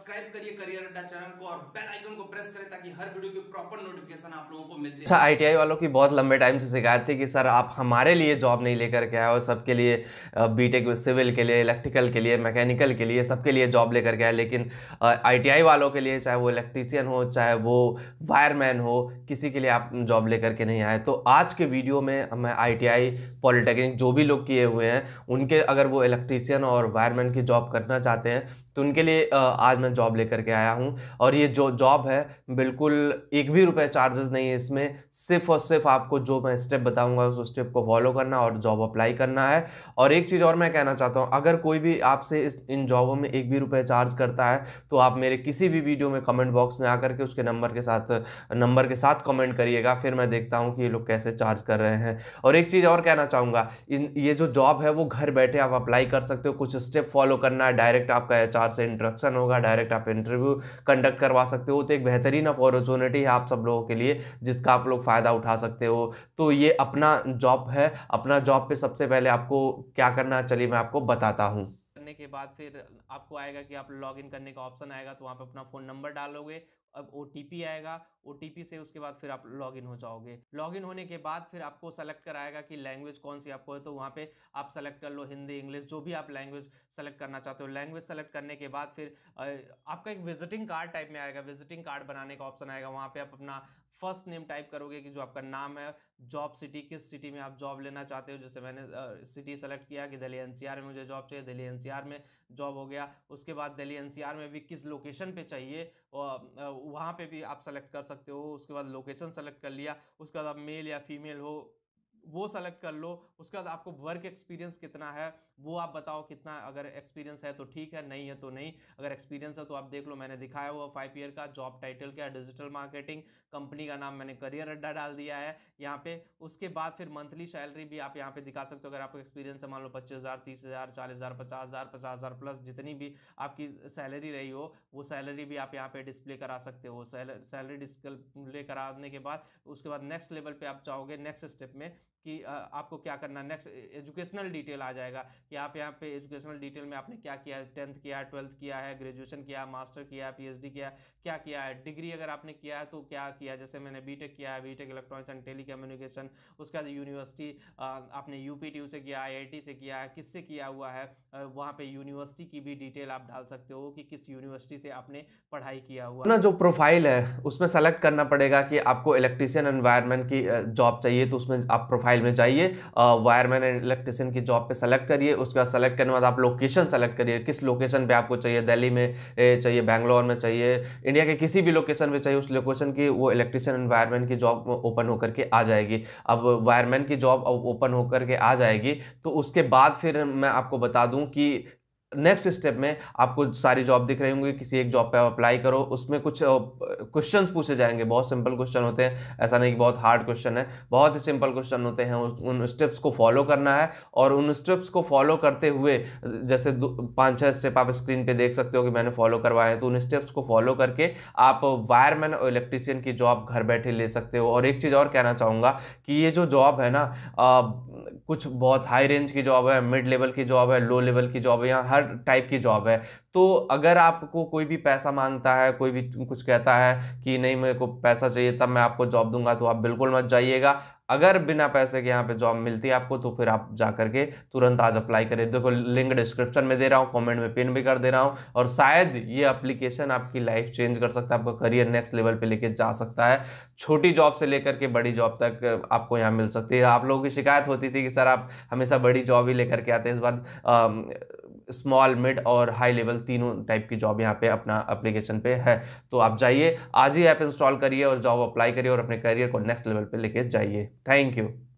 subscribe करिए career अड्डा channel को और बेल आइकन को प्रेस करें ताकि हर वीडियो की प्रॉपर नोटिफिकेशन आप लोगों को मिलती अच्छा आईटीआई वालों की बहुत लंबे टाइम से शिकायत थी कि सर आप हमारे लिए जॉब नहीं लेकर के आए और सबके लिए बीटेक सिविल के लिए इलेक्ट्रिकल के लिए मैकेनिकल के लिए सबके लिए जॉब लेकर के आए लेकिन आई वालों के लिए चाहे वो इलेक्ट्रीसियन हो चाहे वो वायरमैन हो किसी के लिए आप जॉब लेकर के नहीं आए तो आज के वीडियो में मैं आई पॉलिटेक्निक जो भी लोग किए हुए हैं उनके अगर वो इलेक्ट्रीसियन और वायरमैन की जॉब करना चाहते हैं तो उनके लिए आज मैं जॉब लेकर के आया हूँ और ये जो जॉब है बिल्कुल एक भी रुपए चार्जेस नहीं है इसमें सिर्फ और सिर्फ आपको जो मैं स्टेप बताऊँगा उस स्टेप को फॉलो करना और जॉब अप्लाई करना है और एक चीज़ और मैं कहना चाहता हूँ अगर कोई भी आपसे इस इन जॉबों में एक भी रुपये चार्ज करता है तो आप मेरे किसी भी वीडियो में कमेंट बॉक्स में आकर के उसके नंबर के साथ नंबर के साथ कमेंट करिएगा फिर मैं देखता हूँ कि ये लोग कैसे चार्ज कर रहे हैं और एक चीज़ और कहना चाहूँगा इन ये जो जॉब है वो घर बैठे आप अप्लाई कर सकते हो कुछ स्टेप फॉलो करना है डायरेक्ट आपका एच एचआर से इंट्रक्शन होगा डायरेक्ट आप इंटरव्यू कंडक्ट करवा सकते हो तो एक बेहतरीन अपॉर्चुनिटी है आप सब लोगों के लिए जिसका आप लोग फ़ायदा उठा सकते हो तो ये अपना जॉब है अपना जॉब पे सबसे पहले आपको क्या करना चलिए मैं आपको बताता हूँ करने के बाद फिर आपको आएगा कि आप लॉगिन करने का ऑप्शन आएगा तो वहाँ पे अपना फ़ोन नंबर डालोगे अब ओ आएगा ओ से उसके बाद फिर आप लॉगिन हो जाओगे लॉगिन होने के बाद फिर आपको सेलेक्ट कराएगा कि लैंग्वेज कौन सी आपको है तो वहाँ पे आप सेलेक्ट कर लो हिंदी इंग्लिश जो भी आप लैंग्वेज सेलेक्ट करना चाहते हो लैंग्वेज सेलेक्ट करने के बाद फिर आपका एक विजिटिंग कार्ड टाइप में आएगा विजिटिंग कार्ड बनाने का ऑप्शन आएगा वहाँ पर आप अपना फर्स्ट नेम टाइप करोगे कि जो आपका नाम है जॉब सिटी किस सिटी में आप जॉब लेना चाहते हो जैसे मैंने सिटी सेलेक्ट किया कि दिल्ली एनसीआर में मुझे जॉब चाहिए दिल्ली एनसीआर में जॉब हो गया उसके बाद दिल्ली एनसीआर में भी किस लोकेशन पे चाहिए वहाँ पे भी आप सेलेक्ट कर सकते हो उसके बाद लोकेशन सेलेक्ट कर लिया उसके बाद आप मेल या फीमेल हो वो सेलेक्ट कर लो उसके बाद आपको वर्क एक्सपीरियंस कितना है वो आप बताओ कितना अगर एक्सपीरियंस है तो ठीक है नहीं है तो नहीं अगर एक्सपीरियंस है तो आप देख लो मैंने दिखाया हुआ फाइव ईयर का जॉब टाइटल क्या डिजिटल मार्केटिंग कंपनी का नाम मैंने करियर अड्डा डाल दिया है यहाँ पे उसके बाद फिर मंथली सैलरी भी आप यहाँ पे दिखा सकते हो अगर आपको एक्सपीरियंस है मान लो पच्चीस हज़ार तीस हज़ार चालीस हज़ार पचास हज़ार पचास हज़ार प्लस जितनी भी आपकी सैलरी रही हो वो सैलरी भी आप यहाँ पे डिस्प्ले करा सकते हो सैलरी डिस्प्ले कराने के बाद उसके बाद नेक्स्ट लेवल पे आप जाओगे नेक्स्ट स्टेप में कि आपको क्या करना नेक्स्ट एजुकेशनल डिटेल आ जाएगा कि आप यहाँ पे एजुकेशनल डिटेल में आपने क्या किया है टेंथ किया ट्वेल्थ किया है ग्रेजुएशन किया मास्टर किया है पीएचडी किया क्या किया है डिग्री अगर आपने किया है तो क्या किया जैसे मैंने बीटेक किया है BTech electronics and telecommunication उसके बाद यूनिवर्सिटी आपने यू से किया आई से किया है किससे किया हुआ है वहाँ पर यूनिवर्सिटी की भी डिटेल आप डाल सकते हो कि किस यूनिवर्सिटी से आपने पढ़ाई किया हुआ ना जो प्रोफाइल है उसमें सेलेक्ट करना पड़ेगा कि आपको इलेक्ट्रीशियन एनवायरमेंट की जॉब चाहिए तो उसमें आप प्रोफाइल प्रोफाइल में जाइए वायरमैन एंड इलेक्ट्रिसियन की जॉब पे सेलेक्ट करिए उसके बाद सेलेक्ट करने के बाद आप लोकेशन सेलेक्ट करिए किस लोकेशन पे आपको चाहिए दिल्ली में चाहिए बैंगलोर में चाहिए इंडिया के किसी भी लोकेशन पे चाहिए उस लोकेशन की वो इलेक्ट्रिसियन एंड वायरमैन की जॉब ओपन होकर के आ जाएगी अब वायरमैन की जॉब ओपन होकर के आ जाएगी तो उसके बाद फिर मैं आपको बता दूँ कि नेक्स्ट स्टेप में आपको सारी जॉब दिख रही होंगी किसी एक जॉब पे आप अप्लाई करो उसमें कुछ क्वेश्चन पूछे जाएंगे बहुत सिंपल क्वेश्चन होते हैं ऐसा नहीं कि बहुत हार्ड क्वेश्चन है बहुत ही सिंपल क्वेश्चन होते हैं उन स्टेप्स को फॉलो करना है और उन स्टेप्स को फॉलो करते हुए जैसे पाँच छः स्टेप आप स्क्रीन पर देख सकते हो कि मैंने फॉलो करवाए हैं तो उन स्टेप्स को फॉलो करके आप वायरमैन और इलेक्ट्रीशियन की जॉब घर बैठे ले सकते हो और एक चीज़ और कहना चाहूँगा कि ये जो जॉब है ना कुछ बहुत हाई रेंज की जॉब है मिड लेवल की जॉब है लो लेवल की जॉब है यहाँ हर हर टाइप की जॉब है तो अगर आपको कोई भी पैसा मांगता है कोई भी कुछ कहता है कि नहीं मेरे को पैसा चाहिए तब मैं आपको जॉब दूंगा तो आप बिल्कुल मत जाइएगा अगर बिना पैसे के यहाँ पे जॉब मिलती है आपको तो फिर आप जा करके तुरंत आज अप्लाई करें देखो लिंक डिस्क्रिप्शन में दे रहा हूँ कमेंट में पिन भी कर दे रहा हूँ और शायद ये एप्लीकेशन आपकी लाइफ चेंज कर सकता है आपका करियर नेक्स्ट लेवल पे लेके जा सकता है छोटी जॉब से लेकर के बड़ी जॉब तक आपको यहाँ मिल सकती है आप लोगों की शिकायत होती थी कि सर आप हमेशा बड़ी जॉब ही लेकर के आते हैं इस बार स्मॉल मिड और हाई लेवल तीनों टाइप की जॉब यहाँ पे अपना अप्लीकेशन पे है तो आप जाइए आज ही ऐप इंस्टॉल करिए और जॉब अप्लाई करिए और अपने करियर को नेक्स्ट लेवल पर लेके जाइए थैंक यू